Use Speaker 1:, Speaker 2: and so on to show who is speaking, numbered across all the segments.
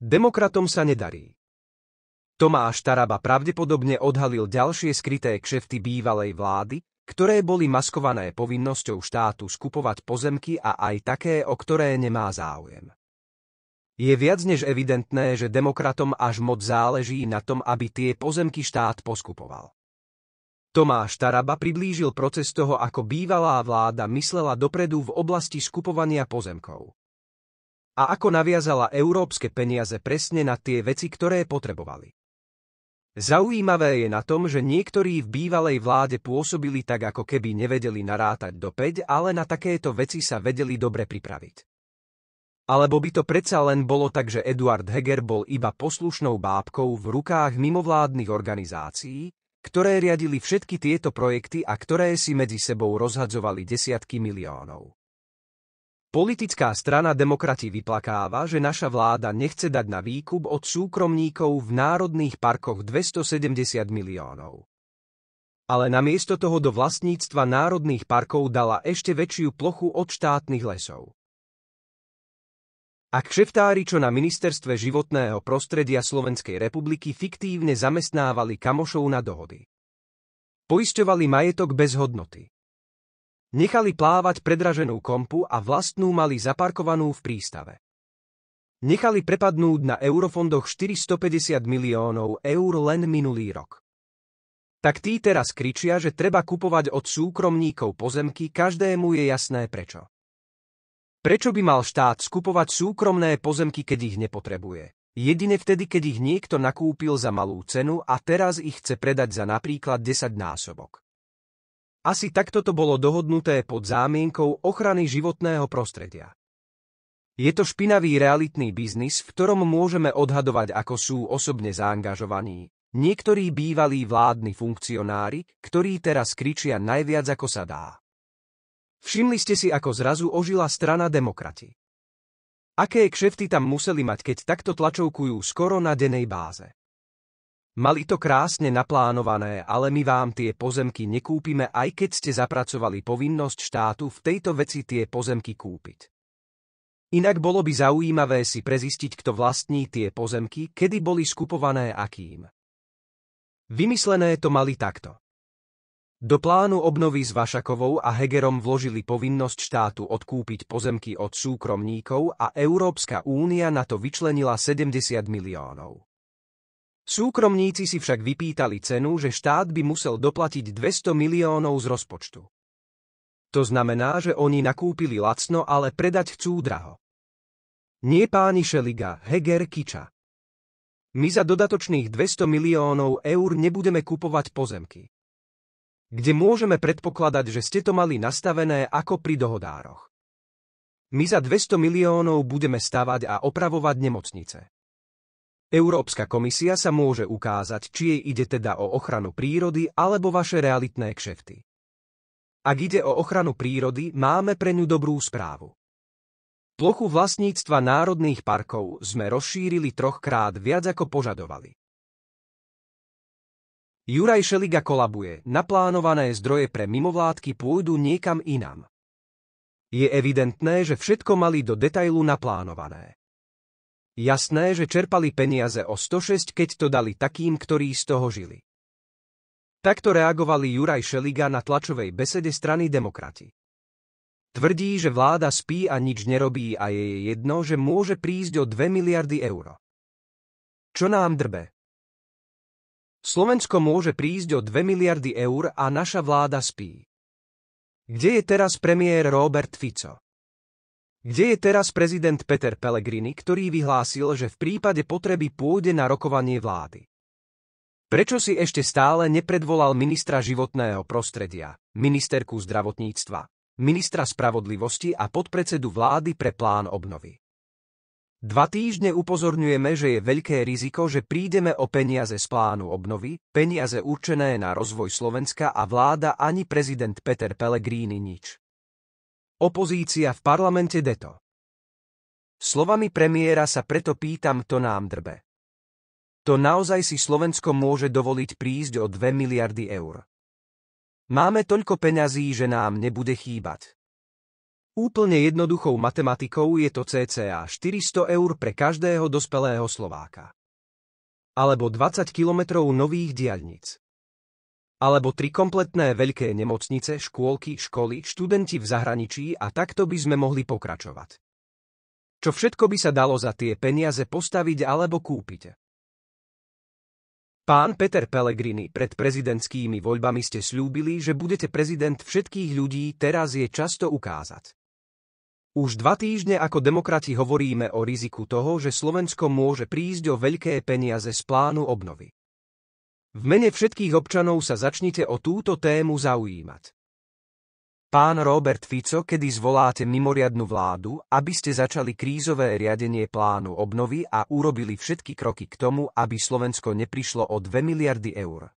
Speaker 1: Demokratom sa nedarí. Tomáš Taraba pravdepodobne odhalil ďalšie skryté kšefty bývalej vlády, ktoré boli maskované povinnosťou štátu skupovať pozemky a aj také, o ktoré nemá záujem. Je viac než evidentné, že demokratom až moc záleží na tom, aby tie pozemky štát poskupoval. Tomáš Taraba priblížil proces toho, ako bývalá vláda myslela dopredu v oblasti skupovania pozemkov a ako naviazala európske peniaze presne na tie veci, ktoré potrebovali. Zaujímavé je na tom, že niektorí v bývalej vláde pôsobili tak, ako keby nevedeli narátať do 5, ale na takéto veci sa vedeli dobre pripraviť. Alebo by to predsa len bolo tak, že Eduard Heger bol iba poslušnou bábkou v rukách mimovládnych organizácií, ktoré riadili všetky tieto projekty a ktoré si medzi sebou rozhadzovali desiatky miliónov. Politická strana demokrati vyplakáva, že naša vláda nechce dať na výkup od súkromníkov v národných parkoch 270 miliónov. Ale namiesto toho do vlastníctva národných parkov dala ešte väčšiu plochu od štátnych lesov. Ak šeftári, čo na ministerstve životného prostredia Slovenskej republiky fiktívne zamestnávali kamošov na dohody. Poisťovali majetok bez hodnoty. Nechali plávať predraženú kompu a vlastnú mali zaparkovanú v prístave. Nechali prepadnúť na eurofondoch 450 miliónov eur len minulý rok. Tak tí teraz kričia, že treba kupovať od súkromníkov pozemky, každému je jasné prečo. Prečo by mal štát skupovať súkromné pozemky, keď ich nepotrebuje? Jedine vtedy, keď ich niekto nakúpil za malú cenu a teraz ich chce predať za napríklad 10 násobok. Asi takto to bolo dohodnuté pod zámienkou ochrany životného prostredia. Je to špinavý realitný biznis, v ktorom môžeme odhadovať, ako sú osobne zaangažovaní. Niektorí bývalí vládni funkcionári, ktorí teraz kričia najviac ako sa dá. Všimli ste si, ako zrazu ožila strana demokrati. Aké kšefty tam museli mať, keď takto tlačovkujú skoro na denej báze? Mali to krásne naplánované, ale my vám tie pozemky nekúpime, aj keď ste zapracovali povinnosť štátu v tejto veci tie pozemky kúpiť. Inak bolo by zaujímavé si prezistiť, kto vlastní tie pozemky, kedy boli skupované a kým. Vymyslené to mali takto. Do plánu obnovy s Vašakovou a Hegerom vložili povinnosť štátu odkúpiť pozemky od súkromníkov a Európska únia na to vyčlenila 70 miliónov. Súkromníci si však vypýtali cenu, že štát by musel doplatiť 200 miliónov z rozpočtu. To znamená, že oni nakúpili lacno, ale predať chcú draho. Nie páni Šeliga, Heger Kiča. My za dodatočných 200 miliónov eur nebudeme kupovať pozemky. Kde môžeme predpokladať, že ste to mali nastavené ako pri dohodároch. My za 200 miliónov budeme stavať a opravovať nemocnice. Európska komisia sa môže ukázať, či jej ide teda o ochranu prírody alebo vaše realitné kšefty. Ak ide o ochranu prírody, máme pre ňu dobrú správu. Plochu vlastníctva národných parkov sme rozšírili trochkrát viac ako požadovali. Juraj Šeliga kolabuje, naplánované zdroje pre mimovládky pôjdu niekam inam. Je evidentné, že všetko mali do detailu naplánované. Jasné, že čerpali peniaze o 106, keď to dali takým, ktorí z toho žili. Takto reagovali Juraj Šeliga na tlačovej besede strany Demokrati. Tvrdí, že vláda spí a nič nerobí a je jedno, že môže prísť o 2 miliardy eur. Čo nám drbe? Slovensko môže prísť o 2 miliardy eur a naša vláda spí. Kde je teraz premiér Robert Fico? Kde je teraz prezident Peter Pellegrini, ktorý vyhlásil, že v prípade potreby pôjde na rokovanie vlády? Prečo si ešte stále nepredvolal ministra životného prostredia, ministerku zdravotníctva, ministra spravodlivosti a podpredsedu vlády pre plán obnovy? Dva týždne upozorňujeme, že je veľké riziko, že prídeme o peniaze z plánu obnovy, peniaze určené na rozvoj Slovenska a vláda ani prezident Peter Pellegrini nič. Opozícia v parlamente deto. Slovami premiéra sa preto pýtam, to nám drbe. To naozaj si Slovensko môže dovoliť prísť o 2 miliardy eur. Máme toľko peňazí, že nám nebude chýbať. Úplne jednoduchou matematikou je to cca 400 eur pre každého dospelého Slováka. Alebo 20 kilometrov nových diaľnic alebo tri kompletné veľké nemocnice, škôlky, školy, študenti v zahraničí a takto by sme mohli pokračovať. Čo všetko by sa dalo za tie peniaze postaviť alebo kúpiť? Pán Peter Pellegrini, pred prezidentskými voľbami ste slúbili, že budete prezident všetkých ľudí, teraz je často ukázať. Už dva týždne ako demokrati hovoríme o riziku toho, že Slovensko môže prísť o veľké peniaze z plánu obnovy. V mene všetkých občanov sa začnite o túto tému zaujímať. Pán Robert Fico, kedy zvoláte mimoriadnu vládu, aby ste začali krízové riadenie plánu obnovy a urobili všetky kroky k tomu, aby Slovensko neprišlo o 2 miliardy eur.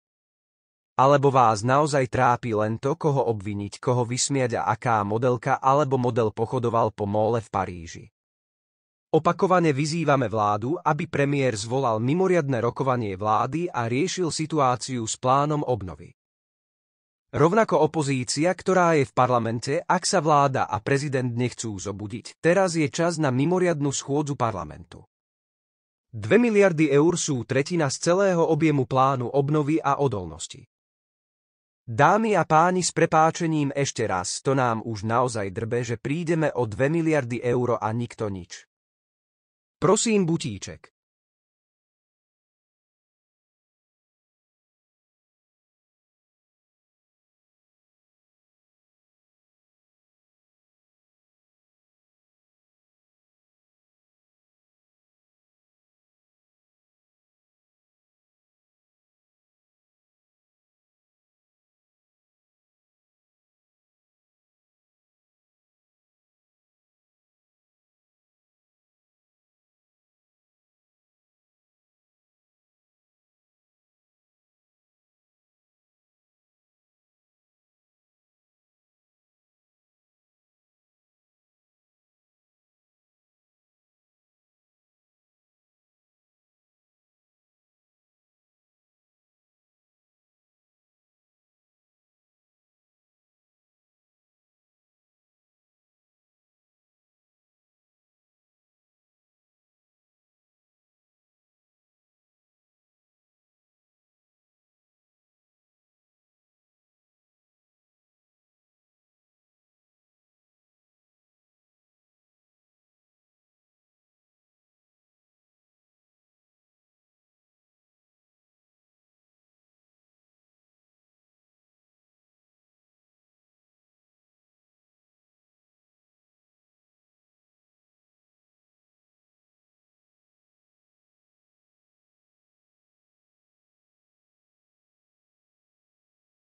Speaker 1: Alebo vás naozaj trápi len to, koho obviniť, koho vysmiať a aká modelka alebo model pochodoval po móle v Paríži. Opakovane vyzývame vládu, aby premiér zvolal mimoriadne rokovanie vlády a riešil situáciu s plánom obnovy. Rovnako opozícia, ktorá je v parlamente, ak sa vláda a prezident nechcú zobudiť, teraz je čas na mimoriadnu schôdzu parlamentu. 2 miliardy eur sú tretina z celého objemu plánu obnovy a odolnosti. Dámy a páni s prepáčením ešte raz, to nám už naozaj drbe, že prídeme o 2 miliardy eur a nikto nič. Prosím butíček.